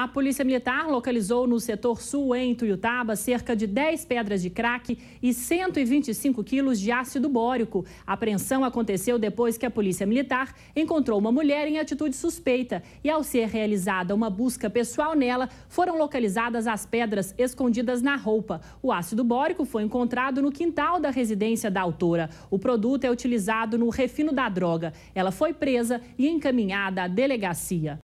A Polícia Militar localizou no setor sul, em Tuiutaba, cerca de 10 pedras de crack e 125 quilos de ácido bórico. A apreensão aconteceu depois que a Polícia Militar encontrou uma mulher em atitude suspeita e, ao ser realizada uma busca pessoal nela, foram localizadas as pedras escondidas na roupa. O ácido bórico foi encontrado no quintal da residência da autora. O produto é utilizado no refino da droga. Ela foi presa e encaminhada à delegacia.